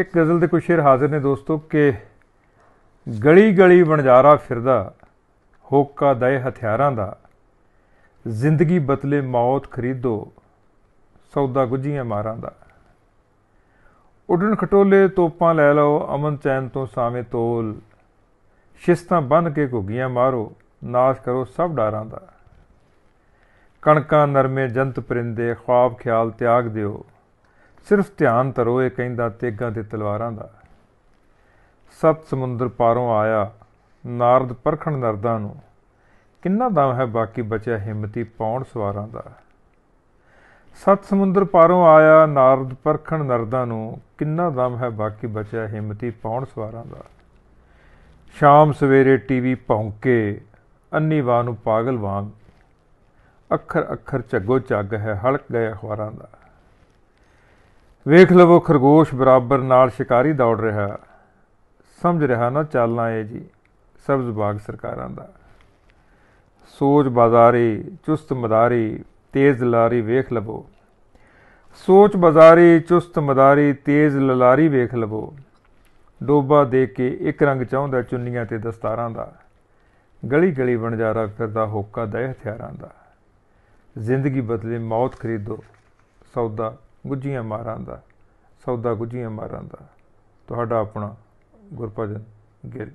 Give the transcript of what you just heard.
ਇੱਕ ਗਜ਼ਲ ਦੇ ਕੁਝ ਸ਼ੇਰ ਹਾਜ਼ਰ ਨੇ ਦੋਸਤੋ ਕਿ ਗਲੀ ਗਲੀ ਵਣਜਾਰਾ ਫਿਰਦਾ ਹੋਕਾ ਦਏ ਹਥਿਆਰਾਂ ਦਾ ਜ਼ਿੰਦਗੀ ਬਤਲੇ ਮੌਤ ਖਰੀਦੋ ਸੌਦਾ ਗੁੱਜੀਆਂ ਮਾਰਾਂ ਦਾ ਉਡਣ ਖਟੋਲੇ ਤੋਪਾਂ ਲੈ ਲਓ ਅਮਨ ਚੈਨ ਤੋਂ ਸਾਵੇਂ ਤੋਲ ਸ਼ਿਸਤਾਂ ਬੰਨ ਕੇ ਘੁੱਗੀਆਂ ਮਾਰੋ ਨਾਸ਼ ਕਰੋ ਸਭ ਡਾਰਾਂ ਦਾ ਕਣਕਾਂ ਨਰਮੇ ਜੰਤ ਪਰਿੰਦੇ ਖੁਆਬ ਖਿਆਲ ਤਿਆਗ ਦਿਓ ਸਿਰਫ ਧਿਆਨ ਧਰੋ ਇਹ ਕਹਿੰਦਾ ਤੇਗਾ ਤੇ ਤਲਵਾਰਾਂ ਦਾ ਸਤ ਸਮੁੰਦਰ ਪਾਰੋਂ ਆਇਆ ਨਾਰਦ ਪਰਖਣ ਨਰਦਾਂ ਨੂੰ ਕਿੰਨਾ ਦਮ ਹੈ ਬਾਕੀ ਬਚਿਆ ਹਿੰਮਤੀ ਪੌਣ ਸਵਾਰਾਂ ਦਾ ਸਤ ਸਮੁੰਦਰ ਪਾਰੋਂ ਆਇਆ ਨਾਰਦ ਪਰਖਣ ਨਰਦਾਂ ਨੂੰ ਕਿੰਨਾ ਦਮ ਹੈ ਬਾਕੀ ਬਚਿਆ ਹਿੰਮਤੀ ਪੌਣ ਸਵਾਰਾਂ ਦਾ ਸ਼ਾਮ ਸਵੇਰੇ ਟੀਵੀ ਭੌਂਕੇ ਅੰਨੀ ਵਾਂ ਨੂੰ ਪਾਗਲ ਵਾਂਗ ਅੱਖਰ ਅੱਖਰ ਝੱਗੋ ਝੱਗ ਹੈ ਹਲਕ ਗਏ ਅਖਬਾਰਾਂ ਦਾ ਵੇਖ ਲਵੋ ਖਰਗੋਸ਼ ਬਰਾਬਰ ਨਾਲ ਸ਼ਿਕਾਰੀ ਦੌੜ ਰਿਹਾ ਸਮਝ ਰਿਹਾ ਨਾ ਚਾਲਾਂ ਏ ਜੀ ਸਬਜ਼ ਬਾਗ ਸਰਕਾਰਾਂ ਦਾ ਸੋਚ ਬਾਜ਼ਾਰੀ ਚੁਸਤ ਮਦਾਰੀ ਤੇਜ਼ ਲਾਰੀ ਵੇਖ ਲਵੋ ਸੋਚ ਬਾਜ਼ਾਰੀ ਚੁਸਤ ਮਦਾਰੀ ਤੇਜ਼ ਲਲਾਰੀ ਵੇਖ ਲਵੋ ਡੋਬਾ ਦੇ ਕੇ ਇੱਕ ਰੰਗ ਚਾਹੁੰਦਾ ਚੁੰਨੀਆਂ ਤੇ ਦਸਤਾਰਾਂ ਦਾ ਗਲੀ ਗਲੀ ਵਣਜਾਰਾ ਫਿਰਦਾ ਹੋਕਾ ਦੇ ਹਥਿਆਰਾਂ ਦਾ ਜ਼ਿੰਦਗੀ ਬਦਲੇ ਮੌਤ ਖਰੀਦੋ ਸੌਦਾ ਗੁੱਜੀਆਂ ਮਾਰਾਂ ਦਾ ਸੌਦਾ ਗੁੱਜੀਆਂ ਮਾਰਾਂ ਦਾ ਤੁਹਾਡਾ ਆਪਣਾ ਗੁਰਭਜਨ ਗਿਰ